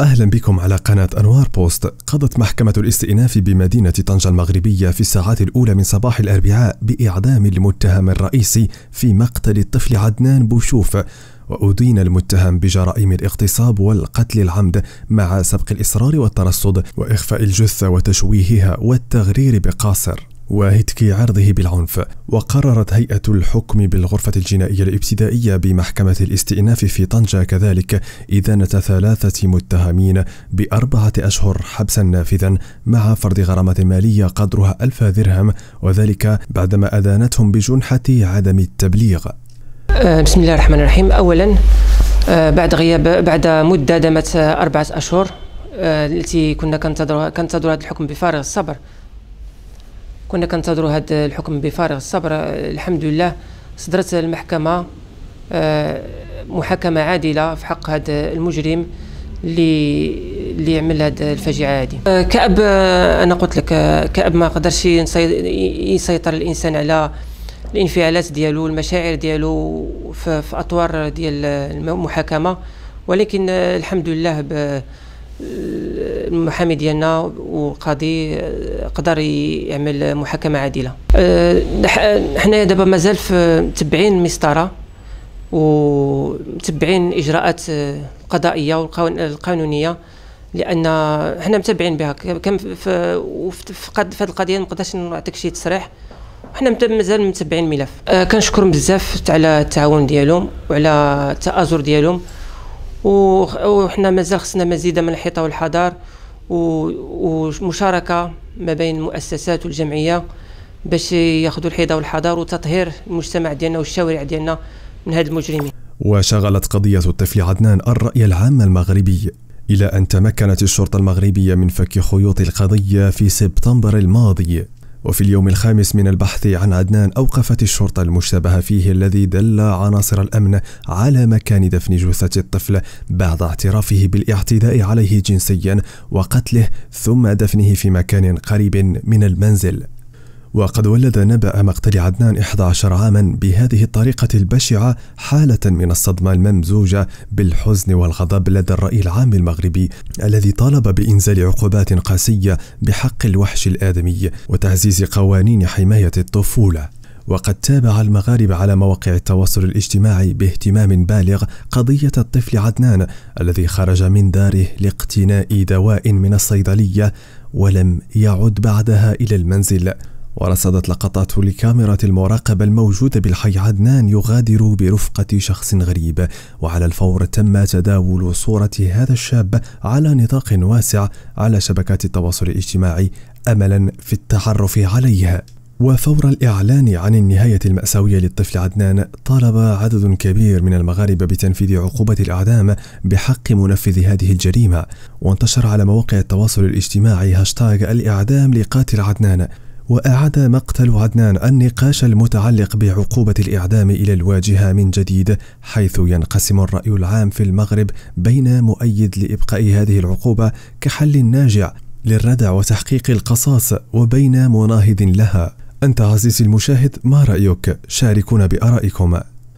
أهلا بكم على قناة أنوار بوست قضت محكمة الاستئناف بمدينة طنجة المغربية في الساعات الأولى من صباح الأربعاء بإعدام المتهم الرئيسي في مقتل الطفل عدنان بوشوف وأدين المتهم بجرائم الاغتصاب والقتل العمد مع سبق الإصرار والترصد وإخفاء الجثة وتشويهها والتغرير بقاصر وهتك عرضه بالعنف وقررت هيئة الحكم بالغرفة الجنائية الابتدائية بمحكمة الاستئناف في طنجة كذلك إدانة ثلاثة متهمين بأربعة أشهر حبسا نافذا مع فرض غرامة مالية قدرها ألف درهم وذلك بعدما أدانتهم بجنحة عدم التبليغ آه، بسم الله الرحمن الرحيم أولا آه، بعد غياب بعد مدة دامت أربعة أشهر آه، التي كنا كنتظر هذا الحكم بفارغ الصبر كنا كنتظروا هذا الحكم بفارغ الصبر الحمد لله صدرت المحكمه آه، محاكمه عادله في حق هذا المجرم اللي اللي عمل هذه الفجيعه هذه آه، كاب انا قلت لك آه، كاب ما قدرش يسيطر الانسان على الانفعالات ديالو المشاعر ديالو في اطوار ديال المحاكمه ولكن الحمد لله المحامي ديالنا والقاضي قدر يعمل محاكمه عادله أه، حنايا دابا مازال متبعين المسطره ومتبعين الاجراءات القضائيه والقانونيه لان حنا متبعين بها كم في هذه القضيه ما نقدرش نعطيك شي تصريح حنا مازال متبعين الملف أه، كنشكرهم بزاف على التعاون ديالهم وعلى التآزر ديالهم وحنا مازال خصنا مزيد من الحيطه والحضار ومشاركه ما بين المؤسسات والجمعيه باش ياخذوا الحيطه والحضار وتطهير المجتمع ديالنا والشوارع ديالنا من هاد المجرمين وشغلت قضيه الطفل عدنان الراي العام المغربي الى ان تمكنت الشرطه المغربيه من فك خيوط القضيه في سبتمبر الماضي وفي اليوم الخامس من البحث عن عدنان أوقفت الشرطة المشتبه فيه الذي دل عناصر الأمن على مكان دفن جثة الطفل بعد اعترافه بالاعتداء عليه جنسيا وقتله ثم دفنه في مكان قريب من المنزل وقد ولد نبأ مقتل عدنان 11 عاما بهذه الطريقة البشعة حالة من الصدمة الممزوجة بالحزن والغضب لدى الرأي العام المغربي الذي طالب بإنزال عقوبات قاسية بحق الوحش الآدمي وتعزيز قوانين حماية الطفولة وقد تابع المغارب على مواقع التواصل الاجتماعي باهتمام بالغ قضية الطفل عدنان الذي خرج من داره لاقتناء دواء من الصيدلية ولم يعد بعدها إلى المنزل ورصدت لقطات لكاميرا المراقبة الموجودة بالحي عدنان يغادر برفقة شخص غريب وعلى الفور تم تداول صورة هذا الشاب على نطاق واسع على شبكات التواصل الاجتماعي أملا في التعرف عليها وفور الإعلان عن النهاية المأساوية للطفل عدنان طالب عدد كبير من المغاربة بتنفيذ عقوبة الإعدام بحق منفذ هذه الجريمة وانتشر على مواقع التواصل الاجتماعي هاشتاغ الإعدام لقاتل عدنان وأعاد مقتل عدنان النقاش المتعلق بعقوبة الإعدام إلى الواجهة من جديد حيث ينقسم الرأي العام في المغرب بين مؤيد لإبقاء هذه العقوبة كحل ناجع للردع وتحقيق القصاص وبين مناهض لها أنت عزيزي المشاهد ما رأيك؟ شاركونا بآرائكم